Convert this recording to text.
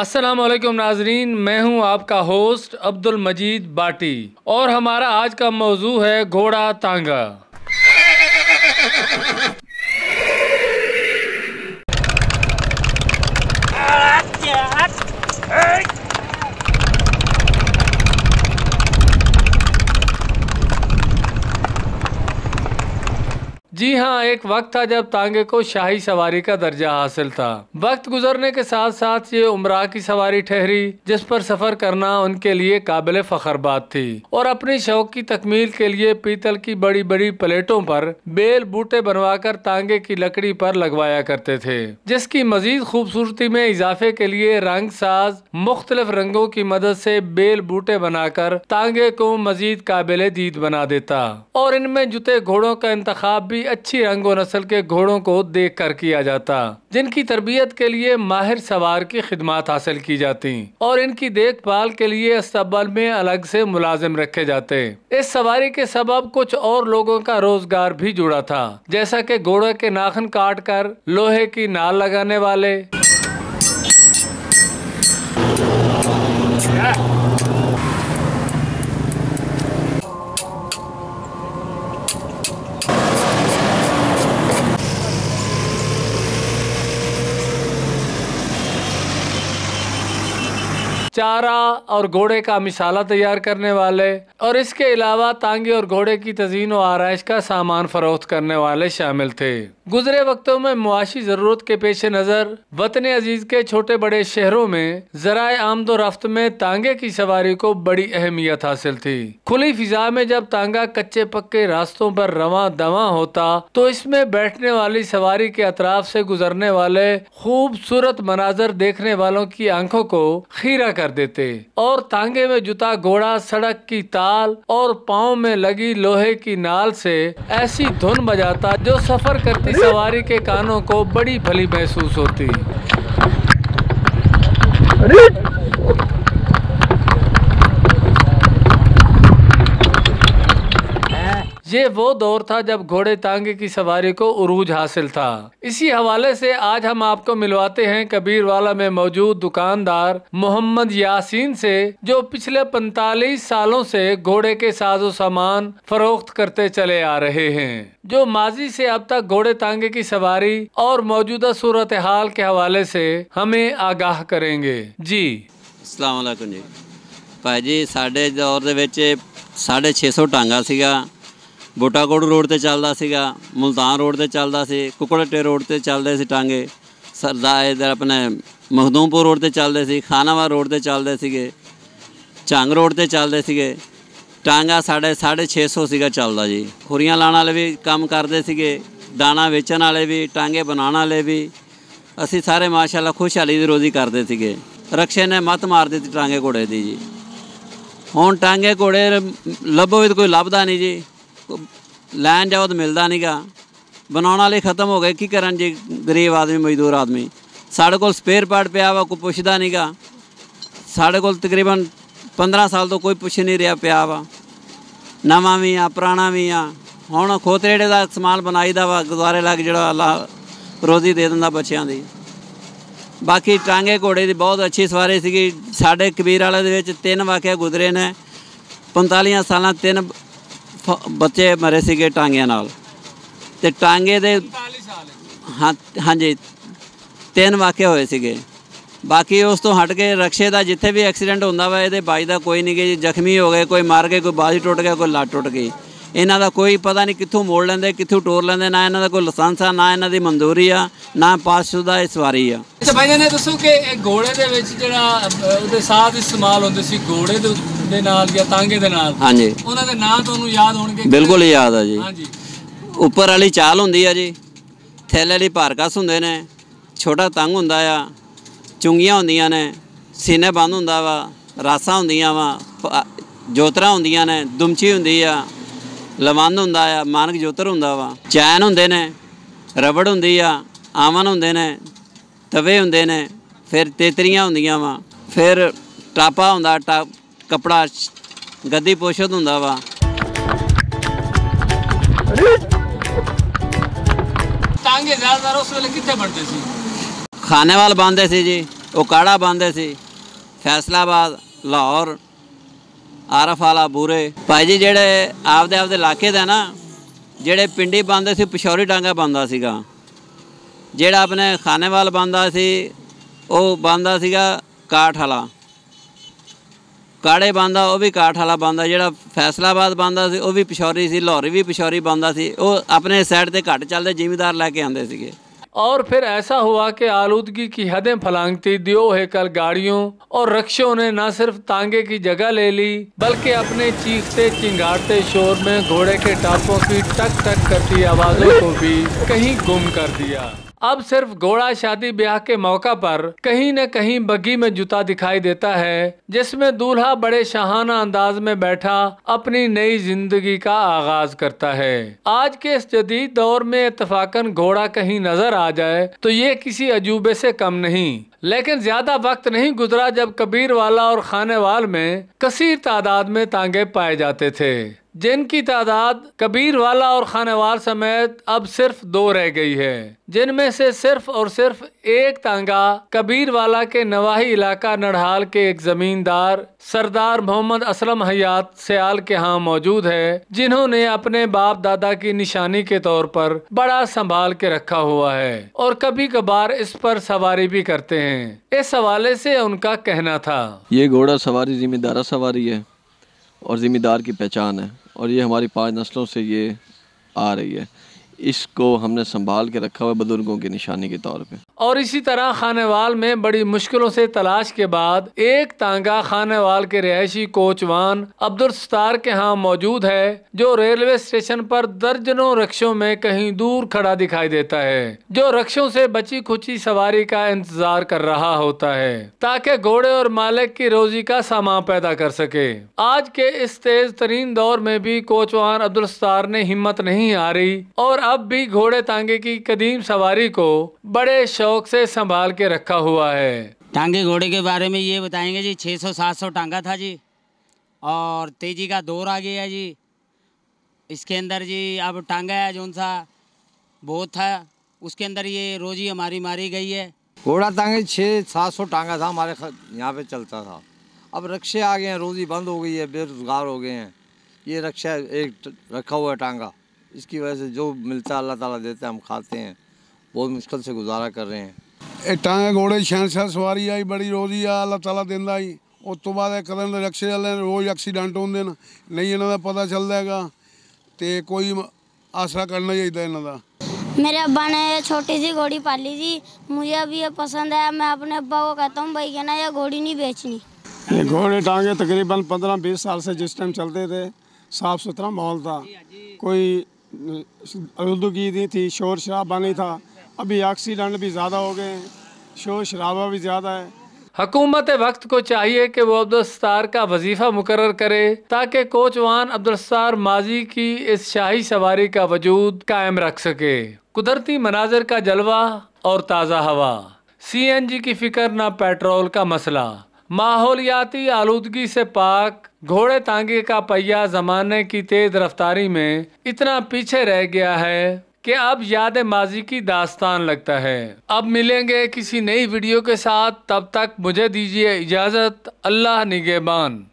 असलम नाजरीन मैं हूं आपका होस्ट अब्दुल मजीद बाटी और हमारा आज का मौजू है घोड़ा तांगा जी हाँ एक वक्त था जब तांगे को शाही सवारी का दर्जा हासिल था वक्त गुजरने के साथ साथ ये उमरा की सवारी ठहरी जिस पर सफर करना उनके लिए काबिल फखर बात थी और अपने शौक की तकमील के लिए पीतल की बड़ी बड़ी प्लेटों पर बेल बूटे बनवाकर तांगे की लकड़ी पर लगवाया करते थे जिसकी मजीद खूबसूरती में इजाफे के लिए रंग साज मुख्तलिफ रंगों की मदद से बेल बूटे बनाकर तांगे को मजीद काबिल दीद बना देता और इनमें जुते घोड़ों का इंतखा भी अच्छी और नस्ल के घोड़ों को देख कर किया जाता जिनकी तरबियत के लिए माहिर सवार की खिदमत हासिल की जाती और इनकी देखभाल के लिए अस्तबल में अलग से मुलाजिम रखे जाते इस सवारी के सबब कुछ और लोगों का रोजगार भी जुड़ा था जैसा कि घोड़े के नाखन काट कर लोहे की नाल लगाने वाले चारा और घोड़े का मिसाला तैयार करने वाले और इसके अलावा तांगे और घोड़े की तजीन व आरइश का सामान फरोख्त करने वाले शामिल थे गुजरे वक्तों में मुआशी ज़रूरत के पेश नज़र वतन अजीज़ के छोटे बड़े शहरों में ज़रा आमदो रफ्त में तांगे की सवारी को बड़ी अहमियत हासिल थी खुली फिजा में जब तांगा कच्चे पक्के रास्तों पर रवा दवा होता तो इसमें बैठने वाली सवारी के अतराफ से गुजरने वाले खूबसूरत मनाजर देखने वालों की आंखों को खीरा कर कर देते और तांगे में जुता घोड़ा सड़क की ताल और पाँव में लगी लोहे की नाल से ऐसी धुन बजाता जो सफर करती सवारी के कानों को बड़ी भली महसूस होती ये वो दौर था जब घोड़े तांगे की सवारी को उरूज हासिल था इसी हवाले से आज हम आपको मिलवाते हैं कबीरवाला में मौजूद दुकानदार मोहम्मद यासीन से जो पिछले 45 सालों से घोड़े के साजो सामान फरोख्त करते चले आ रहे हैं जो माजी से अब तक घोड़े तांगे की सवारी और मौजूदा सूरत हाल के हवाले से हमें आगाह करेंगे जी ਅਸਲਾਮ जी भाई जी साढ़े दौर साढ़े छे सौ टांगा ਬੋਟਾਗੋੜ ਰੋਡ ਤੇ ਚੱਲਦਾ ਸੀਗਾ ਮੁਲਤਾਨ ਰੋਡ ਤੇ ਚੱਲਦਾ ਸੀ ਕੁਕੜਟੇ ਰੋਡ ਤੇ ਚੱਲਦੇ ਸੀ ਟਾਂਗੇ ਸਰਦਾ ਇਧਰ ਆਪਣੇ ਮਖਦੂਮਪੁਰ ਰੋਡ ਤੇ ਚੱਲਦੇ ਸੀ ਖਾਨਾਵਾ ਰੋਡ ਤੇ ਚੱਲਦੇ ਸੀਗੇ ਝੰਗ ਰੋਡ ਤੇ ਚੱਲਦੇ ਸੀਗੇ ਟਾਂਗਾ ਸਾਡੇ 650 ਸੀਗਾ ਚੱਲਦਾ ਜੀ ਖੁਰੀਆਂ ਲਾਣ ਵਾਲੇ ਵੀ ਕੰਮ ਕਰਦੇ ਸੀਗੇ ਦਾਣਾ ਵੇਚਣ ਵਾਲੇ ਵੀ ਟਾਂਗੇ ਬਣਾਉਣ ਵਾਲੇ ਵੀ ਅਸੀਂ ਸਾਰੇ ਮਾਸ਼ਾਅੱਲਾ ਖੁਸ਼ਹਾਲੀ ਦੀ ਰੋਜ਼ੀ ਕਰਦੇ ਸੀਗੇ ਰਕਸ਼ੇ ਨੇ ਮਤ ਮਾਰ ਦਿੱਤੀ ਟਾਂਗੇ ਘੋੜੇ ਦੀ ਜੀ ਹੁਣ ਟਾਂਗੇ ਘੋੜੇ ਲੱਭੋ ਵੀ ਕੋਈ ਲੱਭਦਾ ਨਹੀਂ ਜੀ ਲੈਣ ਜਾਓ ਤਾਂ ਮਿਲਦਾ ਨਹੀਂਗਾ ਬਣਾਉਣ ਵਾਲੇ ਖਤਮ ਹੋ ਗਏ ਕੀ ਕਰਨ ਜੇ ਗਰੀਬ ਆਦਮੀ ਮਜ਼ਦੂਰ ਆਦਮੀ ਸਾਡੇ ਕੋਲ ਸਪੇਅਰ ਪਾਰਟ ਪਿਆ ਵਾ ਕੋਈ ਪੁੱਛਦਾ ਨਹੀਂਗਾ ਸਾਡੇ ਕੋਲ ਤਕਰੀਬਨ 15 ਸਾਲ ਤੋਂ ਕੋਈ ਪੁੱਛ ਨਹੀਂ ਰਿਹਾ ਪਿਆ ਵਾ ਨਵਾਂ ਵੀ ਆ ਪੁਰਾਣਾ ਵੀ ਆ ਹੁਣ ਖੋਤਰੇੜੇ ਦਾ ਇਸਤੇਮਾਲ ਬਣਾਈਦਾ ਵਾ ਗੁਜ਼ਾਰੇ ਲੱਗ ਜਿਹੜਾ ਅੱਲਾ ਰੋਜ਼ੀ ਦੇ ਦਿੰਦਾ ਬੱਚਿਆਂ ਦੀ ਬਾਕੀ ਟਾਂਗੇ ਘੋੜੇ ਦੀ ਬਹੁਤ ਅੱਛੀ ਸਵਾਰੀ ਸੀਗੀ ਸਾਡੇ ਕਬੀਰ ਵਾਲੇ ਦੇ ਵਿੱਚ ਤਿੰਨ ਵਾਕਿਆ ਗੁਜ਼ਰੇ ਨੇ 45 ਸਾਲਾਂ ਤਿੰਨ ਬੱਚੇ ਮਰੇ ਸੀਗੇ ਟਾਂਗਿਆਂ ਨਾਲ ਤੇ ਟਾਂਗੇ ਦੇ ਹਾਂ ਹਾਂਜੀ ਤਿੰਨ ਵਾਕਿਆ ਹੋਏ ਸੀਗੇ ਬਾਕੀ ਉਸ ਤੋਂ ਹਟ ਕੇ ਰਕਸ਼ੇ ਦਾ ਜਿੱਥੇ ਵੀ ਐਕਸੀਡੈਂਟ ਹੁੰਦਾ ਵਾ ਇਹਦੇ ਬਾਈ ਦਾ ਕੋਈ ਨਹੀਂ ਕਿ ਜ਼ਖਮੀ ਹੋ ਗਏ ਕੋਈ ਮਾਰ ਗਏ ਕੋਈ ਬਾਜ਼ੀ ਟੁੱਟ ਗਿਆ ਕੋਈ ਲੱਤ ਟੁੱਟ ਗਈ ਇਹਨਾਂ ਦਾ ਕੋਈ ਪਤਾ ਨਹੀਂ ਕਿੱਥੋਂ ਮੋੜ ਲੈਂਦੇ ਕਿੱਥੋਂ ਟੋਰ ਲੈਂਦੇ ਨਾ ਇਹਨਾਂ ਦਾ ਕੋਈ ਲਾਇਸੈਂਸ ਆ ਨਾ ਇਹਨਾਂ ਦੀ ਮਨਜ਼ੂਰੀ ਆ ਨਾ ਇਹ ਸਵਾਰੀ ਆ ਅੱਛਾ ਭਾਈ ਨੇ ਦੱਸੋ ਕਿ ਇਹ ਘੋੜੇ ਦੇ ਵਿੱਚ ਜਿਹੜਾ ਉਹਦੇ ਸਾਥ ਇਸਤੇਮਾਲ ਹੁੰਦੇ ਸੀ ਘੋੜੇ ਦੇ ਦੇ ਨਾਲ ਜਾਂ ਤਾਂਗੇ ਦੇ ਨਾਲ ਹਾਂਜੀ ਉਹਨਾਂ ਦੇ ਨਾਂ ਤੁਹਾਨੂੰ ਯਾਦ ਹੋਣਗੇ ਬਿਲਕੁਲ ਯਾਦ ਆ ਜੀ ਹਾਂਜੀ ਉੱਪਰ ਵਾਲੀ ਚਾਲ ਹੁੰਦੀ ਆ ਜੀ ਥੈਲੇ ਵਾਲੀ ਭਾਰਕਸ ਹੁੰਦੇ ਨੇ ਛੋਟਾ ਤੰਗ ਹੁੰਦਾ ਆ ਚੁੰਗੀਆਂ ਹੁੰਦੀਆਂ ਨੇ ਸੀਨੇ ਬੰਦ ਹੁੰਦਾ ਵਾ ਰਾਸਾਂ ਹੁੰਦੀਆਂ ਵਾ ਜੋਤਰਾ ਹੁੰਦੀਆਂ ਨੇ ਦੁਮਚੀ ਹੁੰਦੀ ਆ ਲਵੰਦ ਹੁੰਦਾ ਆ ਮਾਨਕ ਜੋਤਰ ਹੁੰਦਾ ਵਾ ਚੈਨ ਹੁੰਦੇ ਨੇ ਰਬੜ ਹੁੰਦੀ ਆ ਆਵਨ ਹੁੰਦੇ ਨੇ ਤਵੇ ਹੁੰਦੇ ਨੇ ਫਿਰ ਤੇਤਰੀਆਂ ਹੁੰਦੀਆਂ ਵਾ ਫਿਰ ਟਾਪਾ ਹੁੰਦਾ ਟਾਪ ਕਪੜਾ ਗੱਦੀ ਪੋਸ਼ਦ ਹੁੰਦਾ ਵਾ ਟਾਂਗੇ ਜ਼ਿਆਦਾਤਰ ਉਸ ਵੇਲੇ ਕਿੱਥੇ ਬਣਦੇ ਸੀ ਖਾਨੇਵਾਲ ਬੰਦੇ ਸੀ ਜੀ ਉਹ ਕਾੜਾ ਬੰਦੇ ਸੀ ਫੈਸਲਾਬਾਦ ਲਾਹੌਰ ਆਰਫ ਵਾਲਾ ਬੂਰੇ ਭਾਈ ਜੀ ਜਿਹੜੇ ਆਪਦੇ ਆਪਦੇ ਇਲਾਕੇ ਦਾ ਨਾ ਜਿਹੜੇ ਪਿੰਡੀ ਬੰਦੇ ਸੀ ਪਸ਼ੌਰੀ ਟਾਂਗਾ ਬੰਦਾ ਸੀਗਾ ਜਿਹੜਾ ਆਪਣੇ ਖਾਨੇਵਾਲ ਬੰਦਾ ਸੀ ਉਹ ਬੰਦਾ ਸੀਗਾ ਕਾਠ ਵਾਲਾ ਕਾੜੇ ਬੰਦਾ ਉਹ ਵੀ ਕਾਠ ਵਾਲਾ ਬੰਦਾ ਜਿਹੜਾ ਫੈਸਲਾਬਾਦ ਬੰਦਾ ਸੀ ਉਹ ਵੀ ਪਿਸ਼ੌਰੀ ਸੀ ਲਾਹੌਰੀ ਵੀ ਪਿਸ਼ੌਰੀ ਬੰਦਾ ਸੀ ਉਹ ਆਪਣੇ ਸਾਈਡ ਤੇ ਘੱਟ ਚੱਲਦੇ ਜ਼ਿਮੀਦਾਰ ਲੈ ਕੇ ਆਉਂਦੇ ਸੀਗੇ और फिर ऐसा हुआ कि आलूदगी की हदें फलांगती दियो हेकल गाड़ियों और रक्षों ने न सिर्फ तांगे की जगह ले ली बल्कि अपने चीखते चिंगारते शोर में घोड़े के टापों की टक टक करती आवाज़ों को भी कहीं गुम कर दिया अब सिर्फ घोड़ा शादी ब्याह के मौका पर कहीं न कहीं बग्घी में जूता दिखाई देता है जिसमें दूल्हा बड़े शाहाना अंदाज में बैठा अपनी नई जिंदगी का आगाज करता है आज के इस जदीद दौर में इतफाकन घोड़ा कहीं नजर आ जाए तो ये किसी अजूबे से कम नहीं लेकिन ज्यादा वक्त नहीं गुजरा जब कबीरवाला और खानेवाल में कसीर तादाद में तांगे पाए जाते थे जिनकी तादाद कबीर वाला और खानेवाल समेत अब सिर्फ दो रह गई है जिनमें से सिर्फ और सिर्फ एक तांगा वाला के नवाही इलाका नड़हाल के एक जमींदार सरदार मोहम्मद असलम हयात सयाल के यहाँ मौजूद है जिन्होंने अपने बाप दादा की निशानी के तौर पर बड़ा संभाल के रखा हुआ है और कभी कभार इस पर सवारी भी करते हैं इस हवाले से उनका कहना था ये घोड़ा सवारी जिम्मेदारा सवारी है और ज़िम्मेदार की पहचान है और ये हमारी पाँच नस्लों से ये आ रही है इसको हमने संभाल के रखा हुआ बुजुर्गों की निशानी के तौर पे और इसी तरह खानेवाल में बड़ी मुश्किलों से तलाश के बाद एक तांगा खानेवाल के रिहायशी कोचवान अब्दुल सतार के यहाँ मौजूद है जो रेलवे स्टेशन पर दर्जनों रक्षों में कहीं दूर खड़ा दिखाई देता है जो रक्षों से बची खुची सवारी का इंतजार कर रहा होता है ताकि घोड़े और मालिक की रोजी का सामान पैदा कर सके आज के इस तेज तरीन दौर में भी कोचवान अब्दुल सतार ने हिम्मत नहीं हारी और अब भी घोड़े तांगे की कदीम सवारी को बड़े शौक से संभाल के रखा हुआ है टांगे घोड़े के बारे में ये बताएंगे जी 600-700 टांगा था जी और तेजी का दौर आ गया जी इसके अंदर जी अब टांगा है जो सा बहुत था उसके अंदर ये रोजी हमारी मारी गई है घोड़ा टांगे छः सात सौ टांगा था हमारे यहाँ पे चलता था अब रक्शे आ गए हैं रोजी बंद हो गई है बेरोजगार हो गए हैं ये रक्षा एक रखा हुआ है टांगा इसकी वजह से जो मिलता है अल्लाह ताला देता है हम खाते हैं बहुत मुश्किल से गुजारा कर रहे हैं ਟਾਂਗੇ ਘੋੜੇ ਛੈਂਸਾ ਸਵਾਰੀ ਆਈ ਬੜੀ ਰੋਜ਼ੀ ਆ ਅੱਲਾਹ ਤਾਲਾ ਦਿੰਦਾ ਹੀ ਉਸ ਤੋਂ ਬਾਅਦ ਇਹ ਕਦਨ ਰਕਸ਼ੇ ਵਾਲੇ ਰੋਜ਼ ਐਕਸੀਡੈਂਟ ਹੁੰਦੇ ਨੇ ਨਹੀਂ ਇਹਨਾਂ ਦਾ ਪਤਾ ਚੱਲਦਾ ਹੈਗਾ ਤੇ ਕੋਈ ਆਸਰਾ ਕਰਨਾ ਚਾਹੀਦਾ मेरे अब्बा ने छोटी सी घोड़ी पाली थी मुझे अभी ये पसंद आया मैं अपने अब्बा को कहता हूँ भाई कहना ये घोड़ी नहीं बेचनी घोड़े टांगे तकरीबन पंद्रह बीस साल से जिस टाइम चलते थे साफ़ सुथरा माहौल था कोई आलूदगी दी थी शोर शराबा नहीं था अभी एक्सीडेंट भी ज़्यादा हो गए हैं शोर शराबा भी ज़्यादा है हकूमत वक्त को चाहिए कि वो अब्दुलस्तार का वजीफ़ा मुकर करे ताकि कोचवान अब्दुलस्तार माजी की इस शाही सवारी का वजूद कायम रख सके कुदरती मनाजर का जलवा और ताज़ा हवा सी एन जी की फ़िक्र ना पेट्रोल का मसला माहौलियाती आलूदगी से पाक घोड़े तांगे का पहिया जमाने की तेज रफ्तारी में इतना पीछे रह गया है कि अब याद माजी की दास्तान लगता है अब मिलेंगे किसी नई वीडियो के साथ तब तक मुझे दीजिए इजाज़त अल्लाह निगेबान